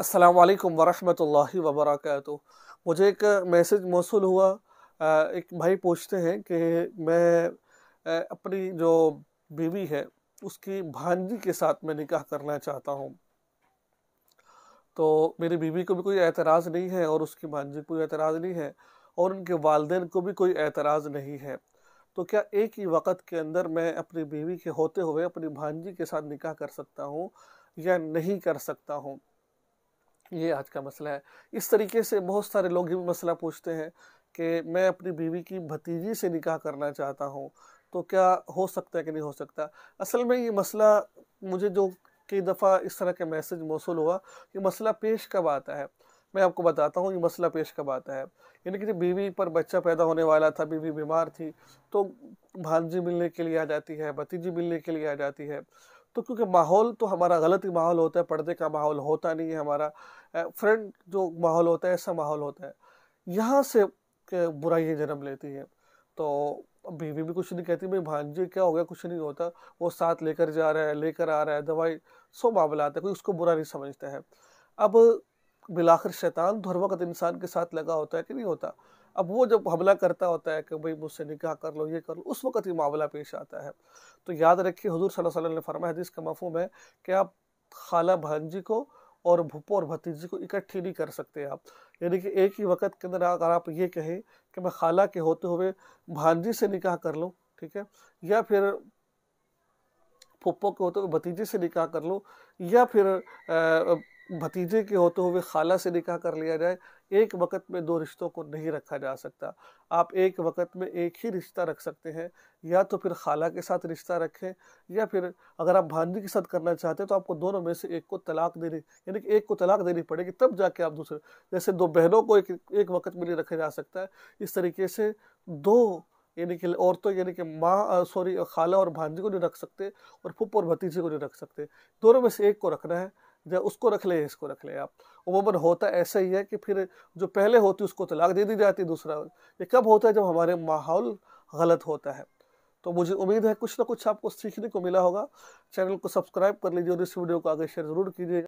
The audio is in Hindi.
असलकम वरहमल वबरक मुझे एक मैसेज मौसू हुआ एक भाई पूछते हैं कि मैं अपनी जो बीवी है उसकी भांजी के साथ मैं निकाह करना चाहता हूँ तो मेरी बीवी को भी कोई एतराज़ नहीं है और उसकी भांजी को एतराज़ नहीं है और उनके वालदेन को भी कोई एतराज़ नहीं है तो क्या एक ही वक्त के अंदर मैं अपनी बीवी के होते हुए अपनी भांजी के साथ निकाह कर सकता हूँ या नहीं कर सकता हूँ ये आज का मसला है इस तरीके से बहुत सारे लोग ये मसला पूछते हैं कि मैं अपनी बीवी की भतीजी से निकाह करना चाहता हूँ तो क्या हो सकता है कि नहीं हो सकता असल में ये मसला मुझे जो कई दफ़ा इस तरह के मैसेज मौसू हुआ कि मसला पेश कब आता है मैं आपको बताता हूँ ये मसला पेश कब आता है यानी कि जब बीवी पर बच्चा पैदा होने वाला था बीवी बीमार थी तो भांजी मिलने के लिए आ जाती है भतीजी मिलने के लिए आ जाती है तो क्योंकि माहौल तो हमारा गलत ही माहौल होता है पर्दे का माहौल होता नहीं है हमारा फ्रेंड जो माहौल होता है ऐसा माहौल होता है यहाँ से बुराइयाँ जन्म लेती हैं तो बीवी भी कुछ नहीं कहती भाई भांजी क्या हो गया कुछ नहीं होता वो साथ लेकर जा रहा है लेकर आ रहा है दवाई सो मामला आता है कोई उसको बुरा नहीं समझता है अब बिलाखिर शैतान हर वक्त इंसान के साथ लगा होता है कि नहीं होता अब वो जब हमला करता होता है कि भाई मुझसे निकाह कर लो ये कर लो उस वक्त ये मामला पेश आता है तो याद रखिए हजूर सल्लल्लाहु अलैहि वसल्लम ने फरमाया हदीस का मफहम है कि आप खाला भांजी को और भुप्पो और भतीजी को इकट्ठी नहीं कर सकते आप यानी कि एक ही वक्त के अंदर अगर आप ये कहें कि मैं खाला के होते हुए भांजी से निकाह कर लूँ ठीक है या फिर फुप्पो के होते हुए भतीजे से निकाह कर लूँ या फिर भतीजे के होते हुए खाला से निकाह कर लिया जाए एक वक्त में दो रिश्तों को नहीं रखा जा सकता आप एक वक्त में एक ही रिश्ता रख सकते हैं या तो फिर खाला के साथ रिश्ता रखें या फिर अगर आप भांजी के साथ करना चाहते हैं तो आपको दोनों में से एक को तलाक देनी यानी कि एक को तलाक देनी पड़ेगी तब जाके आप दूसरे जैसे दो बहनों को एक एक वक्त में नहीं रखा जा सकता है इस तरीके से दो यानी कि औरतों यानी कि माँ सॉरी खाला और भांजी को नहीं रख सकते और फुप और भतीजे को नहीं रख सकते दोनों में से एक को रखना है या उसको रख ले इसको रख ले आप उमूमन होता ऐसा ही है कि फिर जो पहले होती उसको तलाक दे दी जाती दूसरा ये कब होता है जब हमारे माहौल गलत होता है तो मुझे उम्मीद है कुछ ना कुछ आपको सीखने को मिला होगा चैनल को सब्सक्राइब कर लीजिए और इस वीडियो को आगे शेयर ज़रूर कीजिएगा